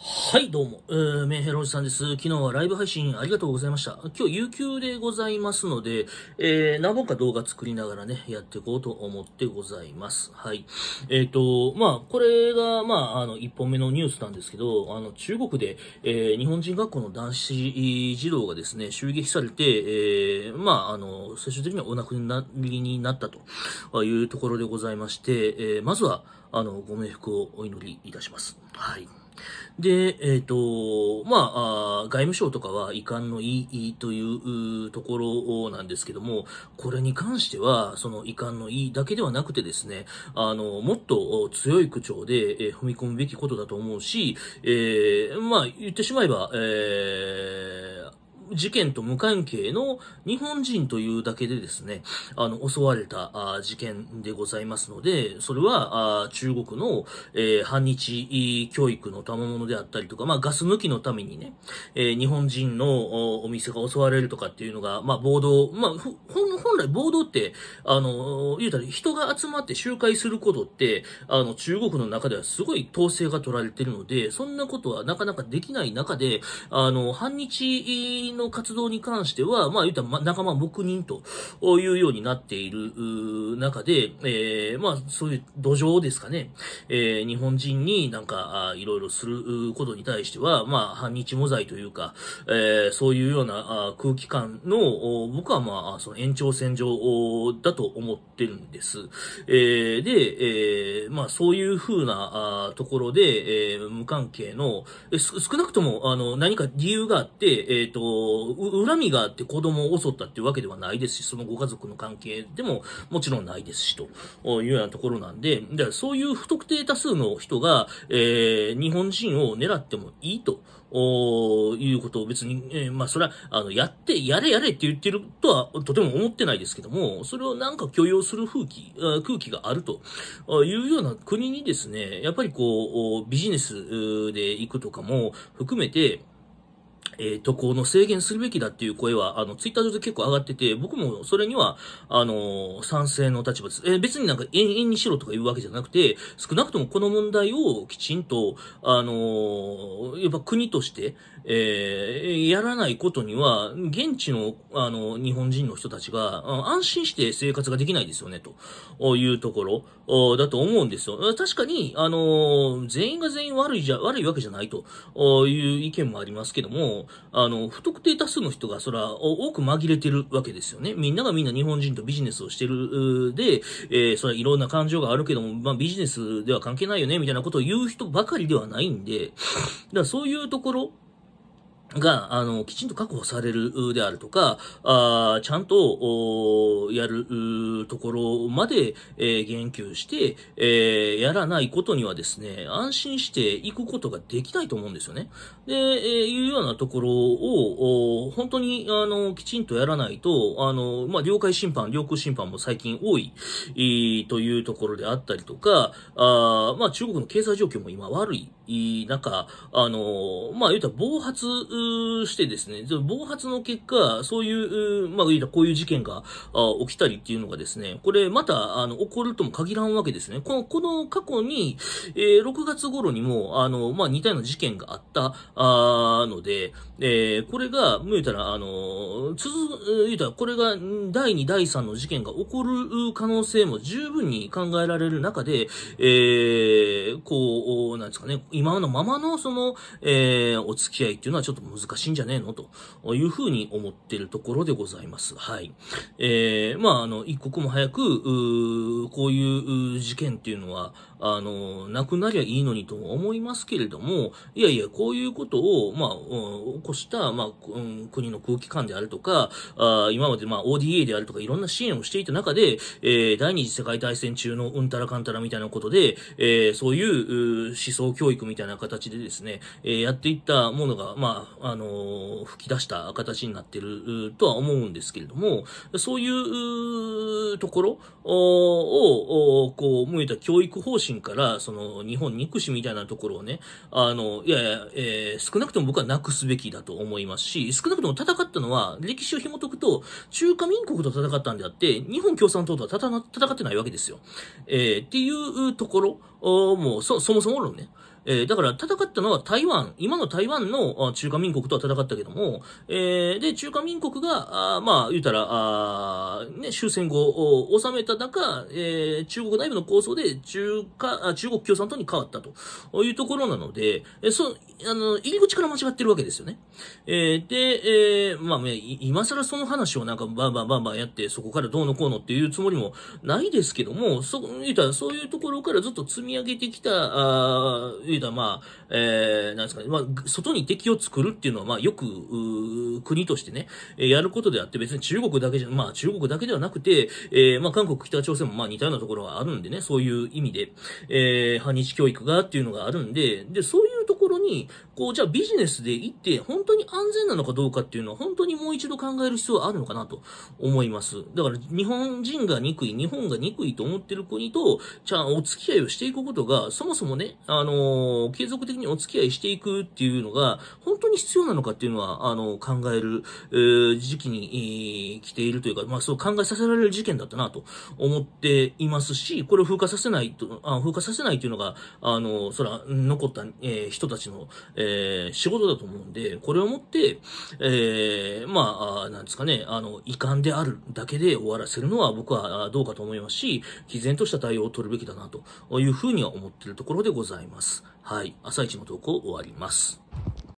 はい、どうも、えー、メンヘロおじさんです。昨日はライブ配信ありがとうございました。今日、有給でございますので、えー、何本か動画作りながらね、やっていこうと思ってございます。はい。えっ、ー、と、まあ、これが、まあ、あの、一本目のニュースなんですけど、あの、中国で、えー、日本人学校の男子児童がですね、襲撃されて、えー、まあ、あの、最終的にはお亡くなりになったというところでございまして、えー、まずは、あの、ご冥福をお祈りいたします。はい。で、えっ、ー、と、まあ、外務省とかは遺憾の意いというところなんですけども、これに関しては、その遺憾の意だけではなくてですね、あの、もっと強い口調で、えー、踏み込むべきことだと思うし、えー、まあ、言ってしまえば、えー事件と無関係の日本人というだけでですね、あの、襲われた事件でございますので、それは中国の、え反日教育の賜物であったりとか、まあ、ガス抜きのためにね、え日本人のお店が襲われるとかっていうのが、まあ、暴動、まあ、本来暴動って、あの、言うたら人が集まって集会することって、あの、中国の中ではすごい統制が取られてるので、そんなことはなかなかできない中で、あの、反日の活動に関しては、まあ言ったら仲間黙認というようになっている中で、えー、まあそういう土壌ですかね、えー、日本人になんかいろいろすることに対しては、まあ反日模ザというか、えー、そういうような空気感の、僕はまあその延長線上だと思ってるんです。えー、で、えー、まあそういうふうなところで、えー、無関係の、え少なくともあの何か理由があって、えっ、ー、と、恨みがあって子供を襲ったっていうわけではないですし、そのご家族の関係でももちろんないですし、というようなところなんで、でそういう不特定多数の人が、えー、日本人を狙ってもいいと。おいうことを別に、えー、まあ、それは、あの、やって、やれやれって言ってるとは、とても思ってないですけども、それをなんか許容する風気、空気があるというような国にですね、やっぱりこう、ビジネスで行くとかも含めて、えー、渡航の制限するべきだっていう声は、あの、ツイッター上で結構上がってて、僕もそれには、あのー、賛成の立場です。えー、別になんか延々にしろとか言うわけじゃなくて、少なくともこの問題をきちんと、あのー、やっぱ国として、えやらないことには、現地の、あの、日本人の人たちが、安心して生活ができないですよね、というところ、だと思うんですよ。確かに、あの全員が全員悪いじゃ、悪いわけじゃないという意見もありますけども、あの、不特定多数の人がそら、多く紛れてるわけですよね。みんながみんな日本人とビジネスをしてる、で、えー、それいろんな感情があるけども、まあビジネスでは関係ないよね、みたいなことを言う人ばかりではないんで、だからそういうところ、が、あの、きちんと確保されるであるとか、あちゃんと、やるところまで、えー、言及して、えー、やらないことにはですね、安心していくことができないと思うんですよね。で、えー、いうようなところを、本当に、あの、きちんとやらないと、あの、まあ、領海審判、領空審判も最近多い、えー、というところであったりとか、あまあ、中国の経済状況も今悪い中、あの、まあ、言うたら暴発、してですね、暴発の結果、そういう、まあ、こういう事件が起きたりっていうのがですね、これまた、あの、起こるとも限らんわけですね。この、この過去に、えー、6月頃にも、あの、まあ、似たような事件があった、あので、えー、これが、もう言うたら、あの、続、言うたら、これが第2、第3の事件が起こる可能性も十分に考えられる中で、えー、こう、なんですかね、今のままの、その、えー、お付き合いっていうのはちょっと難しいんじゃねえのというふうに思っているところでございます。はい。えー、まあ、あの、一刻も早く、こういう事件っていうのは、あの、なくなりゃいいのにと思いますけれども、いやいや、こういうことを、まあ、うん、起こした、まあ、うん、国の空気感であるとか、あ今まで、まあ、ODA であるとか、いろんな支援をしていた中で、えー、第二次世界大戦中のうんたらかんたらみたいなことで、えー、そういう思想教育みたいな形でですね、えー、やっていったものが、まあ、あの吹き出した形になってるとは思うんですけれども、そういうところを、こう、向いた教育方針心から、その、日本憎しみたいなところをね、あの、いやいや、えー、少なくとも僕はなくすべきだと思いますし、少なくとも戦ったのは、歴史を紐解くと、中華民国と戦ったんであって、日本共産党とは戦ってないわけですよ。えー、っていうところも、そ、そもそも論ね。えー、だから戦ったのは台湾、今の台湾の中華民国とは戦ったけども、えー、で、中華民国が、あまあ、言うたら、あね、終戦後を収めた中、えー、中国内部の構想で中華、中国共産党に変わったというところなので、えー、そう、あの、入り口から間違ってるわけですよね。えー、で、えー、まあ、ね、今更その話をなんかバンバンバンバンやって、そこからどうのこうのっていうつもりもないですけども、そ、言うたらそういうところからずっと積み上げてきた、あいうのは、まあ、えー、なんですかね、まあ、外に敵を作るっていうのは、まあ、よく、国としてね、やることであって、別に中国だけじゃ、まあ、中国だけではなくて、えー、まあ、韓国、北朝鮮も、まあ、似たようなところがあるんでね、そういう意味で、えー、反日教育がっていうのがあるんで、で、そういうところに、こう、じゃあビジネスで行って、本当に安全なのかどうかっていうのは、本当にもう一度考える必要はあるのかなと思います。だから、日本人が憎い、日本が憎いと思ってる国と、ちゃんお付き合いをしていくことが、そもそもね、あのー、継続的にお付き合いしていくっていうのが、本当に必要なのかっていうのは、あのー、考える、えー、時期に、えー、来ているというか、まあ、そう考えさせられる事件だったなと思っていますし、これを風化させないと、あ風化させないというのが、あのー、そら、残った、えー、人たちたちの、えー、仕事だと思うんで、これをもって、えー、まあ、なんですかね、あの、遺憾であるだけで終わらせるのは僕はどうかと思いますし、毅然とした対応を取るべきだなというふうには思っているところでございます。はい。朝一の投稿終わります。